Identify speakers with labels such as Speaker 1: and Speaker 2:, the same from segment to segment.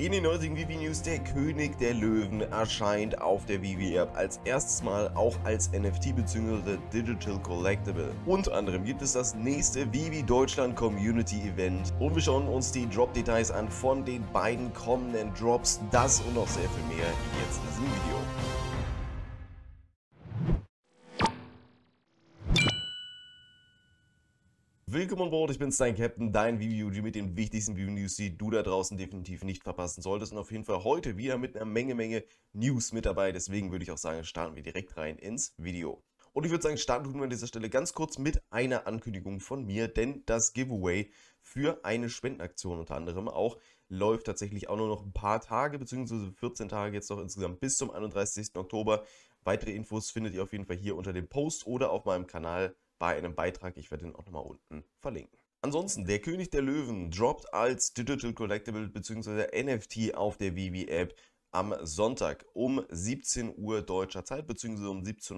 Speaker 1: In den heutigen Vivi News, der König der Löwen erscheint auf der Vivi App als erstes Mal auch als NFT bzw. Digital Collectible. Unter anderem gibt es das nächste Vivi Deutschland Community Event und wir schauen uns die Drop-Details an von den beiden kommenden Drops, das und noch sehr viel mehr jetzt in diesem Video. Willkommen an Bord, ich bin dein Captain, dein Video mit den wichtigsten Video News, die du da draußen definitiv nicht verpassen solltest. Und auf jeden Fall heute wieder mit einer Menge, Menge News mit dabei. Deswegen würde ich auch sagen, starten wir direkt rein ins Video. Und ich würde sagen, starten tun wir an dieser Stelle ganz kurz mit einer Ankündigung von mir, denn das Giveaway für eine Spendenaktion unter anderem auch läuft tatsächlich auch nur noch ein paar Tage, beziehungsweise 14 Tage jetzt noch insgesamt bis zum 31. Oktober. Weitere Infos findet ihr auf jeden Fall hier unter dem Post oder auf meinem Kanal bei einem Beitrag. Ich werde ihn auch nochmal unten verlinken. Ansonsten, der König der Löwen droppt als Digital Collectible bzw. NFT auf der Vivi App am Sonntag um 17 Uhr deutscher Zeit bzw. um 17.01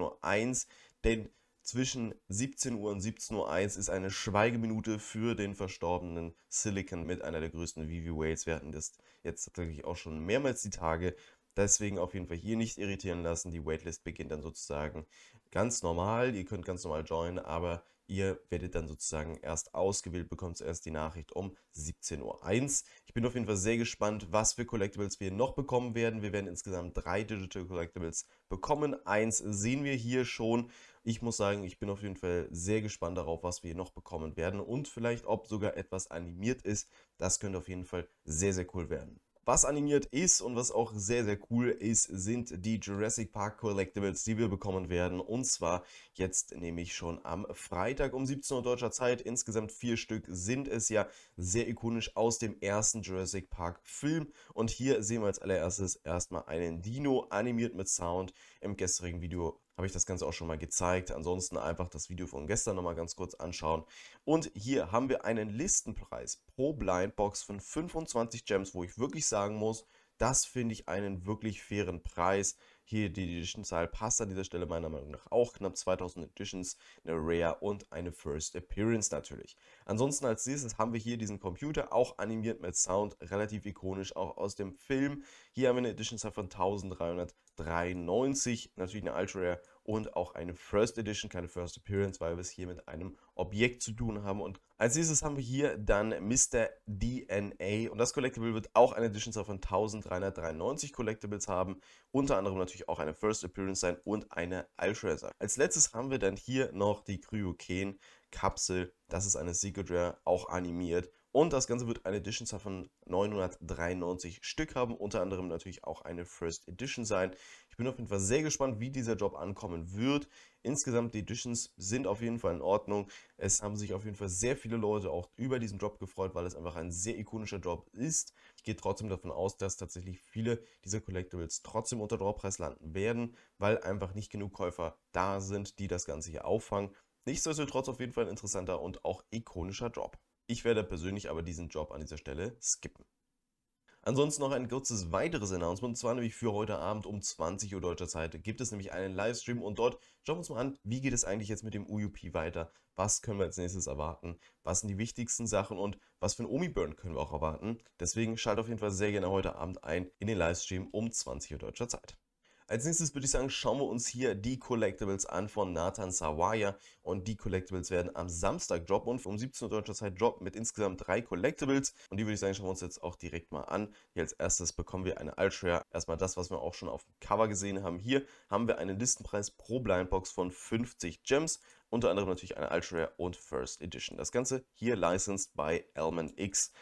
Speaker 1: Uhr, denn zwischen 17 Uhr und 17.01 Uhr ist eine Schweigeminute für den verstorbenen Silicon mit einer der größten Vivi Whales. Wir hatten das jetzt tatsächlich auch schon mehrmals die Tage. Deswegen auf jeden Fall hier nicht irritieren lassen. Die Waitlist beginnt dann sozusagen ganz normal, ihr könnt ganz normal joinen, aber ihr werdet dann sozusagen erst ausgewählt, bekommt zuerst die Nachricht um 17.01 Uhr. Ich bin auf jeden Fall sehr gespannt, was für Collectibles wir noch bekommen werden. Wir werden insgesamt drei Digital Collectibles bekommen. Eins sehen wir hier schon. Ich muss sagen, ich bin auf jeden Fall sehr gespannt darauf, was wir hier noch bekommen werden und vielleicht, ob sogar etwas animiert ist. Das könnte auf jeden Fall sehr, sehr cool werden. Was animiert ist und was auch sehr, sehr cool ist, sind die Jurassic Park Collectibles, die wir bekommen werden. Und zwar jetzt nämlich schon am Freitag um 17 Uhr deutscher Zeit. Insgesamt vier Stück sind es ja sehr ikonisch aus dem ersten Jurassic Park Film. Und hier sehen wir als allererstes erstmal einen Dino animiert mit Sound. Im gestrigen Video habe ich das Ganze auch schon mal gezeigt. Ansonsten einfach das Video von gestern nochmal ganz kurz anschauen. Und hier haben wir einen Listenpreis pro Blindbox von 25 Gems, wo ich wirklich sagen muss, das finde ich einen wirklich fairen Preis. Hier die Edition-Zahl passt an dieser Stelle meiner Meinung nach auch. Knapp 2000 Editions, eine Rare und eine First Appearance natürlich. Ansonsten als nächstes haben wir hier diesen Computer, auch animiert mit Sound, relativ ikonisch, auch aus dem Film. Hier haben wir eine Edition-Zahl von 1393, natürlich eine Ultra Rare und auch eine First Edition, keine First Appearance, weil wir es hier mit einem Objekt zu tun haben. Und als nächstes haben wir hier dann Mr. DNA und das Collectible wird auch eine Edition von 1393 Collectibles haben, unter anderem natürlich auch eine First Appearance sein und eine Ultra sein. Als letztes haben wir dann hier noch die Kryoken Kapsel, das ist eine Secret Rare, auch animiert und das Ganze wird eine Edition von 993 Stück haben, unter anderem natürlich auch eine First Edition sein. Ich bin auf jeden Fall sehr gespannt, wie dieser Job ankommen wird. Insgesamt die Editions sind auf jeden Fall in Ordnung. Es haben sich auf jeden Fall sehr viele Leute auch über diesen Job gefreut, weil es einfach ein sehr ikonischer Job ist. Ich gehe trotzdem davon aus, dass tatsächlich viele dieser Collectibles trotzdem unter Droppreis landen werden, weil einfach nicht genug Käufer da sind, die das Ganze hier auffangen. Nichtsdestotrotz auf jeden Fall ein interessanter und auch ikonischer Job. Ich werde persönlich aber diesen Job an dieser Stelle skippen. Ansonsten noch ein kurzes weiteres Announcement, und zwar nämlich für heute Abend um 20 Uhr deutscher Zeit gibt es nämlich einen Livestream und dort schauen wir uns mal an, wie geht es eigentlich jetzt mit dem UUP weiter, was können wir als nächstes erwarten, was sind die wichtigsten Sachen und was für ein Omi-Burn können wir auch erwarten. Deswegen schaltet auf jeden Fall sehr gerne heute Abend ein in den Livestream um 20 Uhr deutscher Zeit. Als nächstes würde ich sagen, schauen wir uns hier die Collectibles an von Nathan Sawaya. Und die Collectibles werden am Samstag droppen und um 17 Uhr deutscher Zeit droppen mit insgesamt drei Collectibles. Und die würde ich sagen, schauen wir uns jetzt auch direkt mal an. Hier als erstes bekommen wir eine Ultra. Erstmal das, was wir auch schon auf dem Cover gesehen haben. Hier haben wir einen Listenpreis pro Blindbox von 50 Gems unter anderem natürlich eine Ultra Rare und First Edition. Das Ganze hier licensed bei Elman X.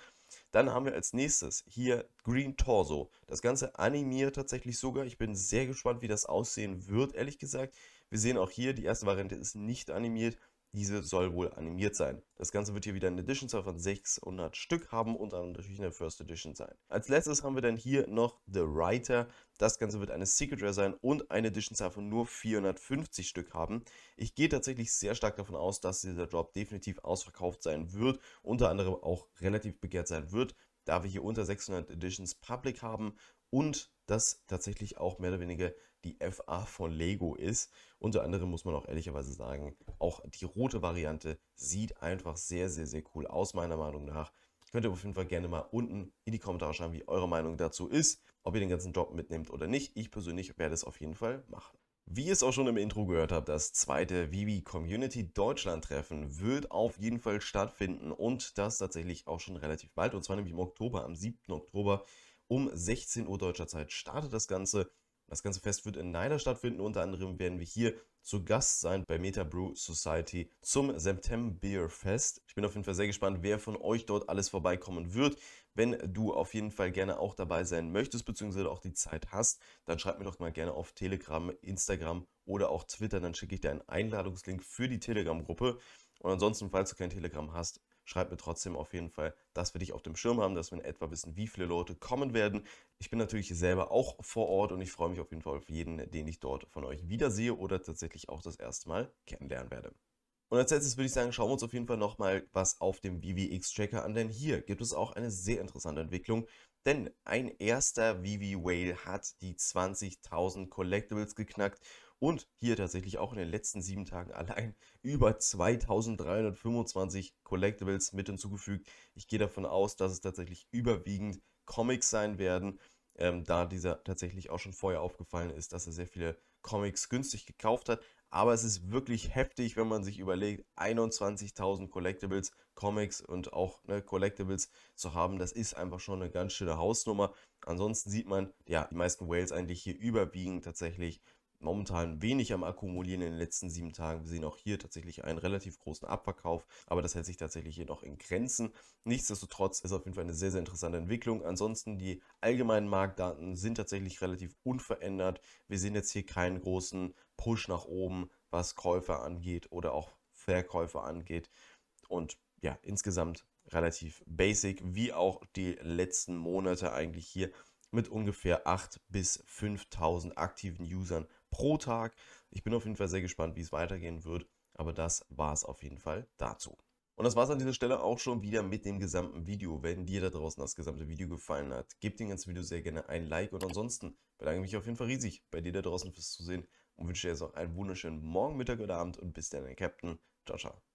Speaker 1: Dann haben wir als nächstes hier Green Torso. Das Ganze animiert tatsächlich sogar. Ich bin sehr gespannt, wie das aussehen wird, ehrlich gesagt. Wir sehen auch hier, die erste Variante ist nicht animiert. Diese soll wohl animiert sein. Das Ganze wird hier wieder eine Edition-Zahl von 600 Stück haben und dann natürlich eine First Edition sein. Als letztes haben wir dann hier noch The Writer. Das Ganze wird eine Secret Rare sein und eine Edition-Zahl von nur 450 Stück haben. Ich gehe tatsächlich sehr stark davon aus, dass dieser Drop definitiv ausverkauft sein wird, unter anderem auch relativ begehrt sein wird, da wir hier unter 600 Editions Public haben und das tatsächlich auch mehr oder weniger die FA von Lego ist. Unter anderem muss man auch ehrlicherweise sagen, auch die rote Variante sieht einfach sehr, sehr, sehr cool aus, meiner Meinung nach. Könnt ihr auf jeden Fall gerne mal unten in die Kommentare schreiben, wie eure Meinung dazu ist, ob ihr den ganzen Job mitnehmt oder nicht. Ich persönlich werde es auf jeden Fall machen. Wie ihr es auch schon im Intro gehört habt, das zweite Vivi Community Deutschland Treffen wird auf jeden Fall stattfinden und das tatsächlich auch schon relativ bald und zwar nämlich im Oktober, am 7. Oktober um 16 Uhr deutscher Zeit startet das Ganze. Das ganze Fest wird in Neider stattfinden. Unter anderem werden wir hier zu Gast sein bei Meta Brew Society zum September Beer Fest. Ich bin auf jeden Fall sehr gespannt, wer von euch dort alles vorbeikommen wird. Wenn du auf jeden Fall gerne auch dabei sein möchtest, beziehungsweise auch die Zeit hast, dann schreib mir doch mal gerne auf Telegram, Instagram oder auch Twitter. Dann schicke ich dir einen Einladungslink für die Telegram-Gruppe. Und ansonsten, falls du kein Telegram hast, schreib mir trotzdem auf jeden Fall, dass wir dich auf dem Schirm haben, dass wir in etwa wissen, wie viele Leute kommen werden. Ich bin natürlich selber auch vor Ort und ich freue mich auf jeden Fall auf jeden, den ich dort von euch wiedersehe oder tatsächlich auch das erste Mal kennenlernen werde. Und als letztes würde ich sagen, schauen wir uns auf jeden Fall nochmal was auf dem VVX-Tracker an, denn hier gibt es auch eine sehr interessante Entwicklung, denn ein erster VV Whale hat die 20.000 Collectibles geknackt und hier tatsächlich auch in den letzten sieben Tagen allein über 2325 Collectibles mit hinzugefügt. Ich gehe davon aus, dass es tatsächlich überwiegend Comics sein werden, ähm, da dieser tatsächlich auch schon vorher aufgefallen ist, dass er sehr viele Comics günstig gekauft hat. Aber es ist wirklich heftig, wenn man sich überlegt, 21.000 Collectibles, Comics und auch ne, Collectibles zu haben. Das ist einfach schon eine ganz schöne Hausnummer. Ansonsten sieht man, ja, die meisten Whales eigentlich hier überwiegend tatsächlich momentan wenig am Akkumulieren in den letzten sieben Tagen. Wir sehen auch hier tatsächlich einen relativ großen Abverkauf, aber das hält sich tatsächlich hier noch in Grenzen. Nichtsdestotrotz ist auf jeden Fall eine sehr, sehr interessante Entwicklung. Ansonsten die allgemeinen Marktdaten sind tatsächlich relativ unverändert. Wir sehen jetzt hier keinen großen Push nach oben, was Käufer angeht oder auch Verkäufer angeht. Und ja, insgesamt relativ basic, wie auch die letzten Monate eigentlich hier mit ungefähr 8 bis 5000 aktiven Usern pro Tag. Ich bin auf jeden Fall sehr gespannt, wie es weitergehen wird. Aber das war es auf jeden Fall dazu. Und das war es an dieser Stelle auch schon wieder mit dem gesamten Video. Wenn dir da draußen das gesamte Video gefallen hat, gib dem ganzen Video sehr gerne ein Like. Und ansonsten bedanke mich auf jeden Fall riesig bei dir da draußen fürs Zusehen und wünsche dir jetzt noch einen wunderschönen Morgen, Mittag oder Abend und bis dann, Captain. Ciao, ciao.